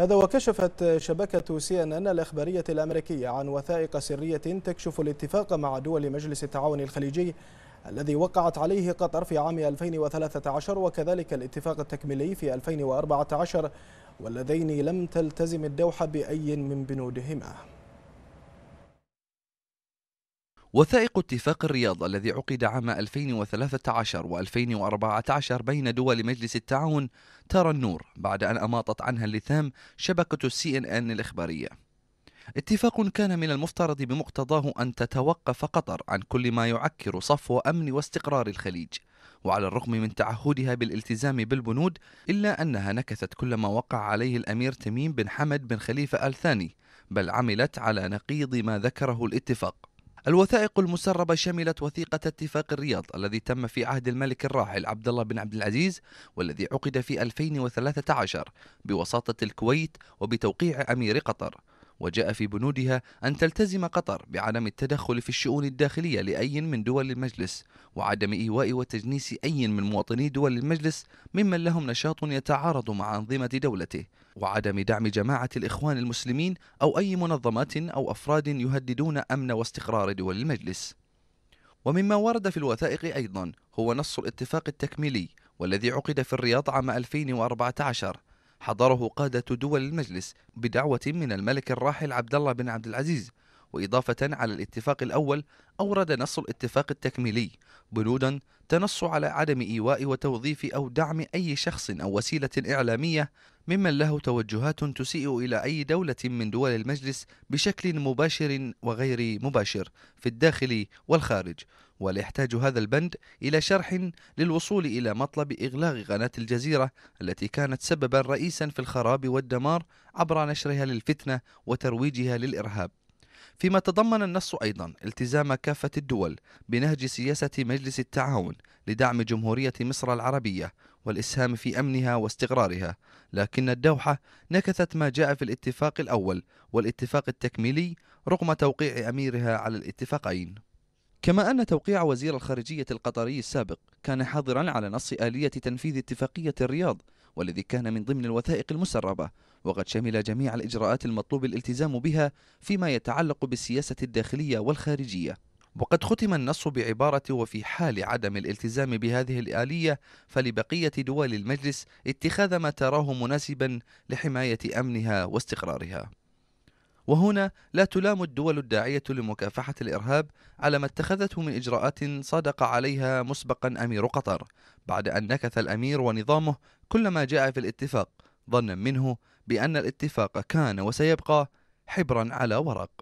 هذا وكشفت شبكة سي ان ان الإخبارية الأمريكية عن وثائق سرية تكشف الاتفاق مع دول مجلس التعاون الخليجي الذي وقعت عليه قطر في عام 2013 وكذلك الاتفاق التكميلي في 2014 واللذين لم تلتزم الدوحة بأي من بنودهما وثائق اتفاق الرياض الذي عقد عام 2013 و2014 بين دول مجلس التعاون ترى النور بعد أن أماطت عنها اللثام شبكة السي ان ان الإخبارية اتفاق كان من المفترض بمقتضاه أن تتوقف قطر عن كل ما يعكر صفو أمن واستقرار الخليج وعلى الرغم من تعهدها بالالتزام بالبنود إلا أنها نكثت كل ما وقع عليه الأمير تميم بن حمد بن خليفة آل ثاني بل عملت على نقيض ما ذكره الاتفاق الوثائق المسربة شملت وثيقة اتفاق الرياض الذي تم في عهد الملك الراحل عبد الله بن عبد العزيز والذي عقد في 2013 بوساطة الكويت وبتوقيع أمير قطر وجاء في بنودها أن تلتزم قطر بعدم التدخل في الشؤون الداخلية لأي من دول المجلس وعدم إيواء وتجنيس أي من مواطني دول المجلس ممن لهم نشاط يتعارض مع أنظمة دولته وعدم دعم جماعة الإخوان المسلمين أو أي منظمات أو أفراد يهددون أمن واستقرار دول المجلس ومما ورد في الوثائق أيضا هو نص الاتفاق التكميلي والذي عقد في الرياض عام 2014 حضره قادة دول المجلس بدعوة من الملك الراحل عبد الله بن عبد العزيز وإضافة على الاتفاق الأول أورد نص الاتفاق التكميلي بنودا تنص على عدم إيواء وتوظيف أو دعم أي شخص أو وسيلة إعلامية ممن له توجهات تسيء إلى أي دولة من دول المجلس بشكل مباشر وغير مباشر في الداخل والخارج وليحتاج هذا البند إلى شرح للوصول إلى مطلب إغلاق قناة الجزيرة التي كانت سببا رئيسا في الخراب والدمار عبر نشرها للفتنة وترويجها للإرهاب فيما تضمن النص أيضا التزام كافة الدول بنهج سياسة مجلس التعاون لدعم جمهورية مصر العربية والإسهام في أمنها واستقرارها لكن الدوحة نكثت ما جاء في الاتفاق الأول والاتفاق التكميلي رغم توقيع أميرها على الاتفاقين كما أن توقيع وزير الخارجية القطري السابق كان حاضرا على نص آلية تنفيذ اتفاقية الرياض والذي كان من ضمن الوثائق المسربة وقد شمل جميع الإجراءات المطلوب الالتزام بها فيما يتعلق بالسياسة الداخلية والخارجية وقد ختم النص بعبارة وفي حال عدم الالتزام بهذه الآلية فلبقية دول المجلس اتخاذ ما تراه مناسبا لحماية أمنها واستقرارها وهنا لا تلام الدول الداعية لمكافحة الإرهاب على ما اتخذته من إجراءات صادق عليها مسبقا أمير قطر بعد أن نكث الأمير ونظامه كل ما جاء في الاتفاق ظنا منه بأن الاتفاق كان وسيبقى حبرا على ورق